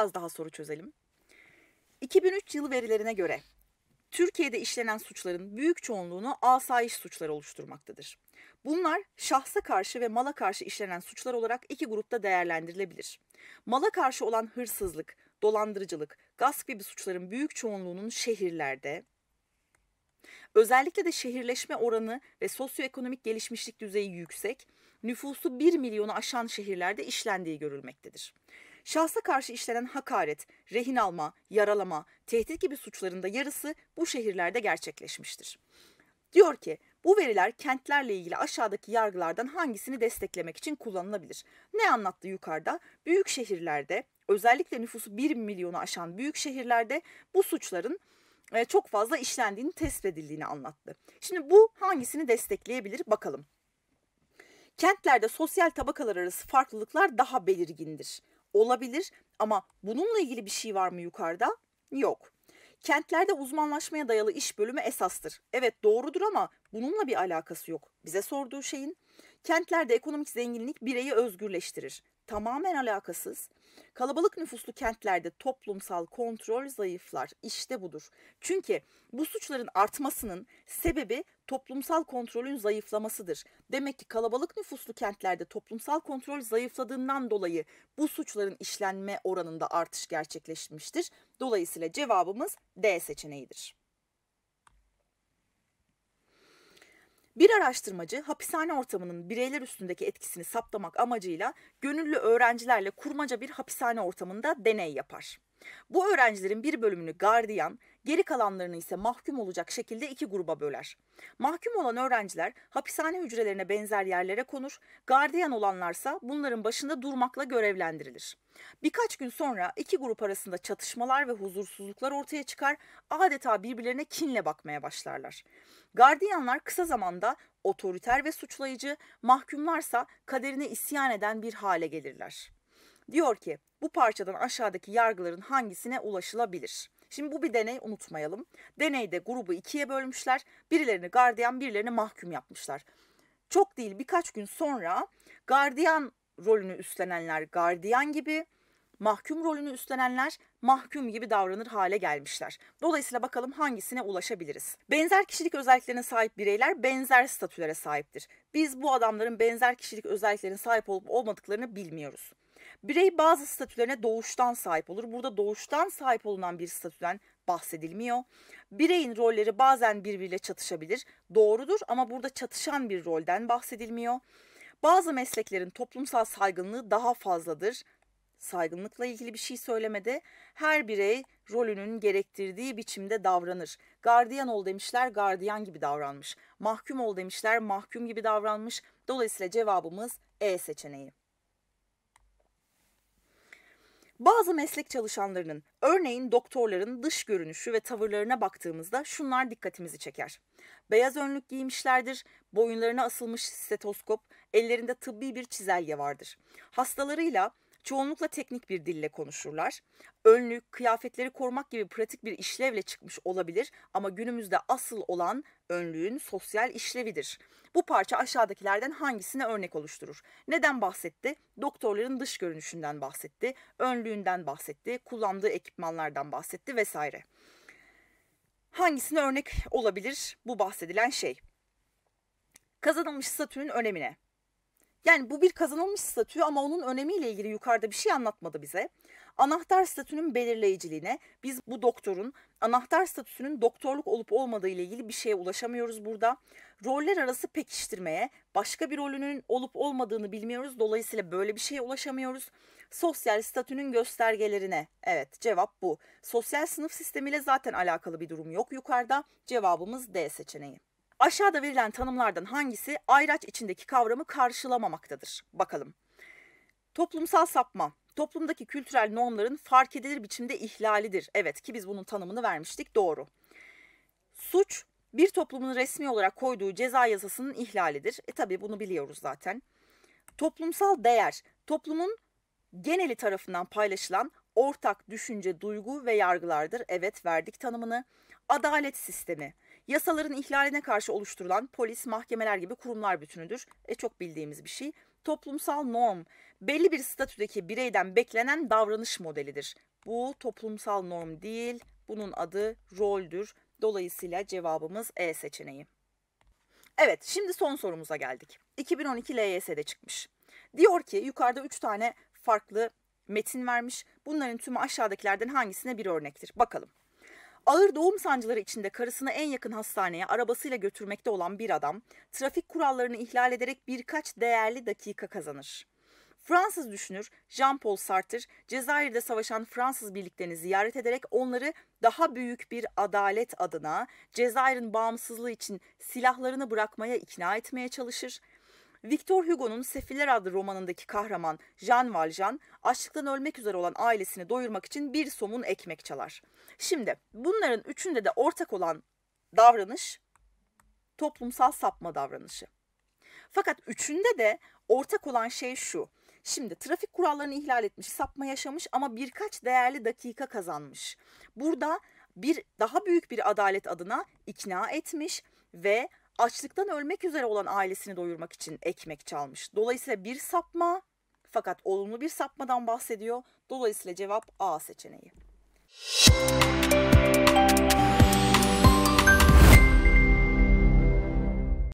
biraz daha soru çözelim. 2003 yılı verilerine göre Türkiye'de işlenen suçların büyük çoğunluğunu asayiş suçları oluşturmaktadır. Bunlar şahsa karşı ve mala karşı işlenen suçlar olarak iki grupta değerlendirilebilir. Mala karşı olan hırsızlık, dolandırıcılık, gasp gibi suçların büyük çoğunluğunun şehirlerde, özellikle de şehirleşme oranı ve sosyoekonomik gelişmişlik düzeyi yüksek, nüfusu 1 milyonu aşan şehirlerde işlendiği görülmektedir. Şahsa karşı işlenen hakaret, rehin alma, yaralama, tehdit gibi suçlarında yarısı bu şehirlerde gerçekleşmiştir. Diyor ki bu veriler kentlerle ilgili aşağıdaki yargılardan hangisini desteklemek için kullanılabilir? Ne anlattı yukarıda? Büyük şehirlerde özellikle nüfusu 1 milyonu aşan büyük şehirlerde bu suçların e, çok fazla işlendiğini tespit edildiğini anlattı. Şimdi bu hangisini destekleyebilir bakalım. Kentlerde sosyal tabakalar arası farklılıklar daha belirgindir. Olabilir ama bununla ilgili bir şey var mı yukarıda? Yok. Kentlerde uzmanlaşmaya dayalı iş bölümü esastır. Evet doğrudur ama bununla bir alakası yok. Bize sorduğu şeyin kentlerde ekonomik zenginlik bireyi özgürleştirir tamamen alakasız. Kalabalık nüfuslu kentlerde toplumsal kontrol zayıflar. İşte budur. Çünkü bu suçların artmasının sebebi toplumsal kontrolün zayıflamasıdır. Demek ki kalabalık nüfuslu kentlerde toplumsal kontrol zayıfladığından dolayı bu suçların işlenme oranında artış gerçekleşmiştir. Dolayısıyla cevabımız D seçeneğidir. Bir araştırmacı hapishane ortamının bireyler üstündeki etkisini saptamak amacıyla gönüllü öğrencilerle kurmaca bir hapishane ortamında deney yapar. Bu öğrencilerin bir bölümünü gardiyan, geri kalanlarını ise mahkum olacak şekilde iki gruba böler. Mahkum olan öğrenciler hapishane hücrelerine benzer yerlere konur, gardiyan olanlarsa bunların başında durmakla görevlendirilir. Birkaç gün sonra iki grup arasında çatışmalar ve huzursuzluklar ortaya çıkar, adeta birbirlerine kinle bakmaya başlarlar. Gardiyanlar kısa zamanda otoriter ve suçlayıcı, mahkumlarsa kaderine isyan eden bir hale gelirler. Diyor ki bu parçadan aşağıdaki yargıların hangisine ulaşılabilir? Şimdi bu bir deney unutmayalım. Deneyde grubu ikiye bölmüşler. Birilerini gardiyan birilerini mahkum yapmışlar. Çok değil birkaç gün sonra gardiyan rolünü üstlenenler gardiyan gibi, mahkum rolünü üstlenenler mahkum gibi davranır hale gelmişler. Dolayısıyla bakalım hangisine ulaşabiliriz. Benzer kişilik özelliklerine sahip bireyler benzer statülere sahiptir. Biz bu adamların benzer kişilik özelliklerine sahip olup olmadıklarını bilmiyoruz. Birey bazı statülerine doğuştan sahip olur. Burada doğuştan sahip olunan bir statüden bahsedilmiyor. Bireyin rolleri bazen birbiriyle çatışabilir. Doğrudur ama burada çatışan bir rolden bahsedilmiyor. Bazı mesleklerin toplumsal saygınlığı daha fazladır. Saygınlıkla ilgili bir şey söylemedi. Her birey rolünün gerektirdiği biçimde davranır. Gardiyan ol demişler, gardiyan gibi davranmış. Mahkum ol demişler, mahkum gibi davranmış. Dolayısıyla cevabımız E seçeneği. Bazı meslek çalışanlarının, örneğin doktorların dış görünüşü ve tavırlarına baktığımızda şunlar dikkatimizi çeker. Beyaz önlük giymişlerdir, boyunlarına asılmış stetoskop, ellerinde tıbbi bir çizelge vardır. Hastalarıyla Çoğunlukla teknik bir dille konuşurlar. Önlük, kıyafetleri korumak gibi pratik bir işlevle çıkmış olabilir ama günümüzde asıl olan önlüğün sosyal işlevidir. Bu parça aşağıdakilerden hangisine örnek oluşturur? Neden bahsetti? Doktorların dış görünüşünden bahsetti, önlüğünden bahsetti, kullandığı ekipmanlardan bahsetti vesaire. Hangisine örnek olabilir bu bahsedilen şey? Kazanılmış statünün önemine. Yani bu bir kazanılmış statü ama onun önemiyle ilgili yukarıda bir şey anlatmadı bize. Anahtar statünün belirleyiciliğine biz bu doktorun anahtar statüsünün doktorluk olup olmadığı ile ilgili bir şeye ulaşamıyoruz burada. Roller arası pekiştirmeye başka bir rolünün olup olmadığını bilmiyoruz. Dolayısıyla böyle bir şeye ulaşamıyoruz. Sosyal statünün göstergelerine evet cevap bu. Sosyal sınıf sistemiyle zaten alakalı bir durum yok yukarıda. Cevabımız D seçeneği. Aşağıda verilen tanımlardan hangisi ayraç içindeki kavramı karşılamamaktadır? Bakalım. Toplumsal sapma, toplumdaki kültürel normların fark edilir biçimde ihlalidir. Evet ki biz bunun tanımını vermiştik doğru. Suç bir toplumun resmi olarak koyduğu ceza yasasının ihlalidir. E tabi bunu biliyoruz zaten. Toplumsal değer, toplumun geneli tarafından paylaşılan ortak düşünce, duygu ve yargılardır. Evet verdik tanımını. Adalet sistemi, Yasaların ihlaline karşı oluşturulan polis, mahkemeler gibi kurumlar bütünüdür. E çok bildiğimiz bir şey. Toplumsal norm, belli bir statüdeki bireyden beklenen davranış modelidir. Bu toplumsal norm değil, bunun adı roldür. Dolayısıyla cevabımız E seçeneği. Evet, şimdi son sorumuza geldik. 2012 LYS'de çıkmış. Diyor ki yukarıda 3 tane farklı metin vermiş. Bunların tümü aşağıdakilerden hangisine bir örnektir? Bakalım. Ağır doğum sancıları içinde karısını en yakın hastaneye arabasıyla götürmekte olan bir adam, trafik kurallarını ihlal ederek birkaç değerli dakika kazanır. Fransız düşünür Jean-Paul Sartre, Cezayir'de savaşan Fransız birliklerini ziyaret ederek onları daha büyük bir adalet adına Cezayir'in bağımsızlığı için silahlarını bırakmaya ikna etmeye çalışır Victor Hugo'nun Sefiller adlı romanındaki kahraman Jean Valjean açlıktan ölmek üzere olan ailesini doyurmak için bir somun ekmek çalar. Şimdi bunların üçünde de ortak olan davranış toplumsal sapma davranışı. Fakat üçünde de ortak olan şey şu. Şimdi trafik kurallarını ihlal etmiş, sapma yaşamış ama birkaç değerli dakika kazanmış. Burada bir daha büyük bir adalet adına ikna etmiş ve açlıktan ölmek üzere olan ailesini doyurmak için ekmek çalmış. Dolayısıyla bir sapma fakat olumlu bir sapmadan bahsediyor. Dolayısıyla cevap A seçeneği.